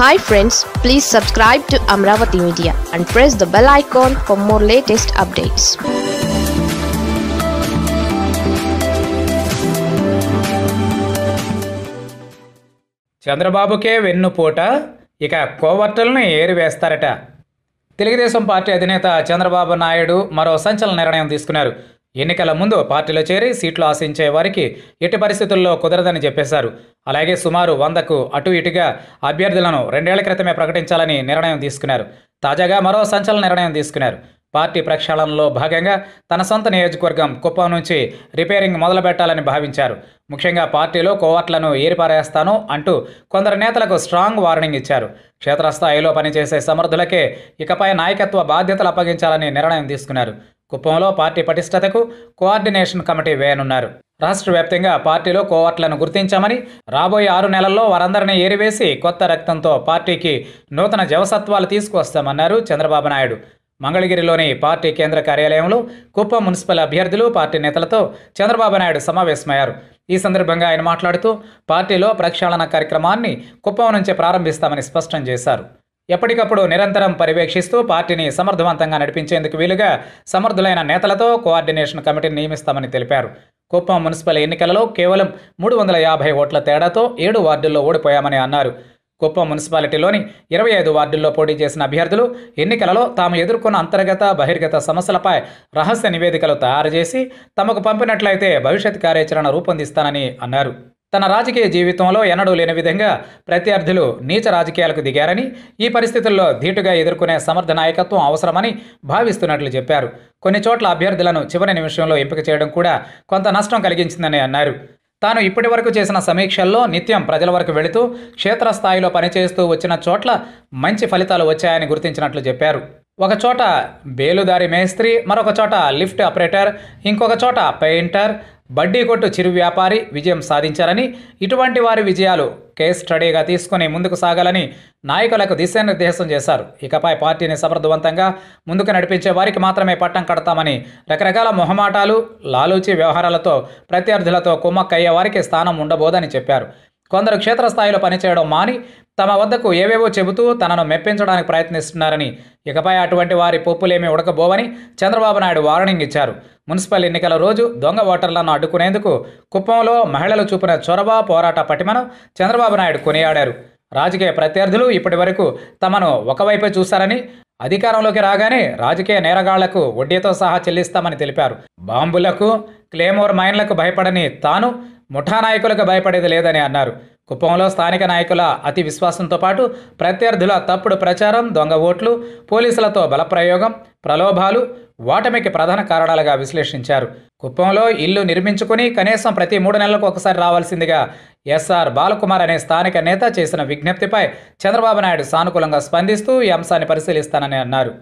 hi friends please subscribe to Amaravati media and press the bell icon for more latest updates చంద్రబాబుకే వెన్నుపోట ఇక కోవర్టల్ని ఏరివేస్తారట Telugu Desam party అధినేత చంద్రబాబు నాయుడు మరో సంచలన నిర్ణయం తీసుకున్నారు ఎన్నికల ముందు పార్టీలో చేరి సీట్లు ఆశించే వారికి ఎట్టి పరిస్థితుల్లో కుదరదని చెప్పేశారు అలాగే సుమారు వందకు అటు ఇటుగా అభ్యర్థులను రెండేళ్ల క్రితమే ప్రకటించాలని నిర్ణయం తీసుకున్నారు తాజాగా మరో సంచలన నిర్ణయం తీసుకున్నారు పార్టీ ప్రక్షాళనలో భాగంగా తన సొంత నియోజకవర్గం కుప్పం నుంచి రిపేరింగ్ మొదలుపెట్టాలని భావించారు ముఖ్యంగా పార్టీలో కోవర్ట్లను ఏరిపారేస్తాను అంటూ కొందరు నేతలకు స్ట్రాంగ్ వార్నింగ్ ఇచ్చారు క్షేత్రస్థాయిలో పనిచేసే సమర్థులకే ఇకపై నాయకత్వ బాధ్యతలు అప్పగించాలని నిర్ణయం తీసుకున్నారు కుప్పంలో పార్టీ పటిష్టతకు కోఆర్డినేషన్ కమిటీ వేయనున్నారు రాష్ట్ర వ్యాప్తంగా పార్టీలో కోవర్ట్లను గుర్తించామని రాబోయే ఆరు నెలల్లో వారందరినీ ఏరివేసి కొత్త రక్తంతో పార్టీకి నూతన జవసత్వాలు తీసుకువస్తామన్నారు చంద్రబాబు నాయుడు మంగళగిరిలోని పార్టీ కేంద్ర కార్యాలయంలో కుప్పం మున్సిపల్ అభ్యర్థులు పార్టీ నేతలతో చంద్రబాబు నాయుడు సమావేశమయ్యారు ఈ సందర్భంగా ఆయన మాట్లాడుతూ పార్టీలో ప్రక్షాళన కార్యక్రమాన్ని కుప్పం నుంచే ప్రారంభిస్తామని స్పష్టం చేశారు ఎప్పటికప్పుడు నిరంతరం పర్యవేక్షిస్తూ పార్టీని సమర్థవంతంగా నడిపించేందుకు వీలుగా సమర్థులైన నేతలతో కోఆర్డినేషన్ కమిటీని నియమిస్తామని తెలిపారు కుప్పం మున్సిపల్ ఎన్నికలలో కేవలం మూడు వందల యాభై ఓట్ల తేడాతో ఏడు వార్డుల్లో ఓడిపోయామని అన్నారు కుప్పం మున్సిపాలిటీలోని ఇరవై ఐదు వార్డుల్లో పోటీ చేసిన అభ్యర్థులు ఎన్నికలలో తాము ఎదుర్కొన్న అంతర్గత బహిర్గత సమస్యలపై రహస్య నివేదికలు తయారు చేసి తమకు పంపినట్లయితే భవిష్యత్ కార్యాచరణ రూపొందిస్తానని అన్నారు తన రాజకీయ జీవితంలో ఎన్నడూ లేని విధంగా ప్రత్యర్థులు నీచ రాజకీయాలకు దిగారని ఈ పరిస్థితుల్లో ధీటుగా ఎదుర్కొనే సమర్థ నాయకత్వం అవసరమని భావిస్తున్నట్లు చెప్పారు కొన్ని చోట్ల అభ్యర్థులను చివరి నిమిషంలో ఎంపిక చేయడం కూడా కొంత నష్టం కలిగించిందని అన్నారు తాను ఇప్పటి వరకు చేసిన సమీక్షల్లో నిత్యం ప్రజల వరకు వెళుతూ క్షేత్రస్థాయిలో పనిచేస్తూ వచ్చిన చోట్ల మంచి ఫలితాలు వచ్చాయని గుర్తించినట్లు చెప్పారు ఒక చోట బేలుదారి మేస్త్రి మరొక చోట లిఫ్ట్ ఆపరేటర్ ఇంకొక చోట పెయింటర్ బడ్డీ కొట్టు చిరు వ్యాపారి విజయం సాధించారని ఇటువంటి వారి విజయాలు కేస్ స్టడీగా తీసుకుని ముందుకు సాగాలని నాయకులకు దిశానిర్దేశం చేశారు ఇకపై పార్టీని సమర్థవంతంగా ముందుకు నడిపించే వారికి మాత్రమే పట్టం కడతామని రకరకాల మొహమాటాలు లాలూచి వ్యవహారాలతో ప్రత్యర్థులతో కుమ్మక్కయ్యే వారికి స్థానం ఉండబోదని చెప్పారు కొందరు క్షేత్రస్థాయిలో పనిచేయడం మాని తమ వద్దకు ఏవేవో చెబుతూ తనను మెప్పించడానికి ప్రయత్నిస్తున్నారని ఇకపై అటువంటి వారి పొప్పులేమీ ఉడకబోవని చంద్రబాబు నాయుడు వార్నింగ్ ఇచ్చారు మున్సిపల్ ఎన్నికల రోజు దొంగ ఓటర్లను అడ్డుకునేందుకు కుప్పంలో మహిళలు చూపిన చొరవ పోరాట పటిమను చంద్రబాబు నాయుడు కొనియాడారు రాజకీయ ప్రత్యర్థులు ఇప్పటి వరకు తమను ఒకవైపే చూశారని అధికారంలోకి రాగానే రాజకీయ నేరగాళ్లకు వడ్డీతో సహా చెల్లిస్తామని తెలిపారు బాంబులకు క్లేమోర్ మైన్లకు భయపడని తాను ముఠా నాయకులకు భయపడేది లేదని అన్నారు కుప్పంలో స్థానిక నాయకుల అతి విశ్వాసంతో పాటు ప్రత్యర్థుల తప్పుడు ప్రచారం దొంగ ఓట్లు పోలీసులతో బలప్రయోగం ప్రలోభాలు ఓటమికి ప్రధాన కారణాలుగా విశ్లేషించారు కుప్పంలో ఇల్లు నిర్మించుకుని కనీసం ప్రతి మూడు నెలలకు ఒకసారి రావాల్సిందిగా ఎస్ఆర్ బాలకుమార్ అనే స్థానిక నేత చేసిన విజ్ఞప్తిపై చంద్రబాబు నాయుడు సానుకూలంగా స్పందిస్తూ ఈ అంశాన్ని పరిశీలిస్తానని అన్నారు